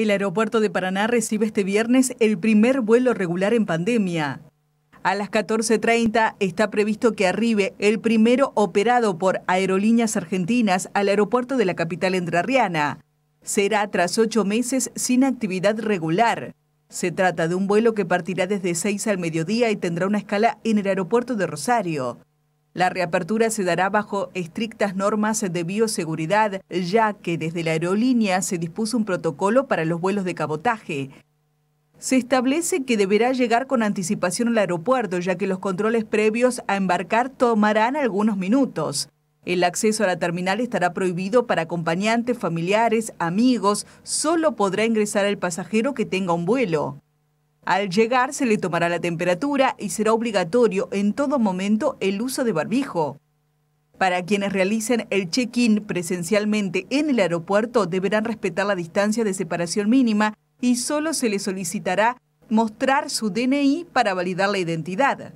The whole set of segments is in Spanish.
El aeropuerto de Paraná recibe este viernes el primer vuelo regular en pandemia. A las 14.30 está previsto que arribe el primero operado por Aerolíneas Argentinas al aeropuerto de la capital entrerriana. Será tras ocho meses sin actividad regular. Se trata de un vuelo que partirá desde 6 al mediodía y tendrá una escala en el aeropuerto de Rosario. La reapertura se dará bajo estrictas normas de bioseguridad, ya que desde la aerolínea se dispuso un protocolo para los vuelos de cabotaje. Se establece que deberá llegar con anticipación al aeropuerto, ya que los controles previos a embarcar tomarán algunos minutos. El acceso a la terminal estará prohibido para acompañantes, familiares, amigos. Solo podrá ingresar el pasajero que tenga un vuelo. Al llegar se le tomará la temperatura y será obligatorio en todo momento el uso de barbijo. Para quienes realicen el check-in presencialmente en el aeropuerto deberán respetar la distancia de separación mínima y solo se les solicitará mostrar su DNI para validar la identidad.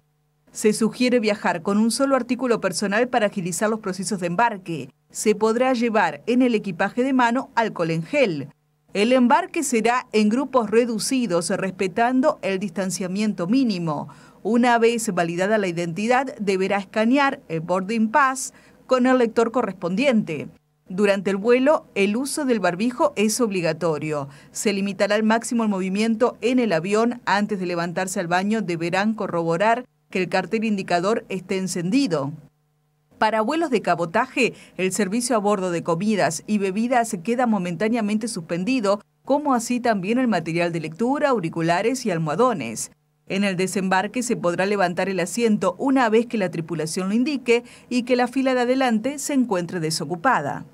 Se sugiere viajar con un solo artículo personal para agilizar los procesos de embarque. Se podrá llevar en el equipaje de mano alcohol en gel. El embarque será en grupos reducidos respetando el distanciamiento mínimo. Una vez validada la identidad, deberá escanear el boarding pass con el lector correspondiente. Durante el vuelo, el uso del barbijo es obligatorio. Se limitará al máximo el movimiento en el avión. Antes de levantarse al baño, deberán corroborar que el cartel indicador esté encendido. Para vuelos de cabotaje, el servicio a bordo de comidas y bebidas queda momentáneamente suspendido, como así también el material de lectura, auriculares y almohadones. En el desembarque se podrá levantar el asiento una vez que la tripulación lo indique y que la fila de adelante se encuentre desocupada.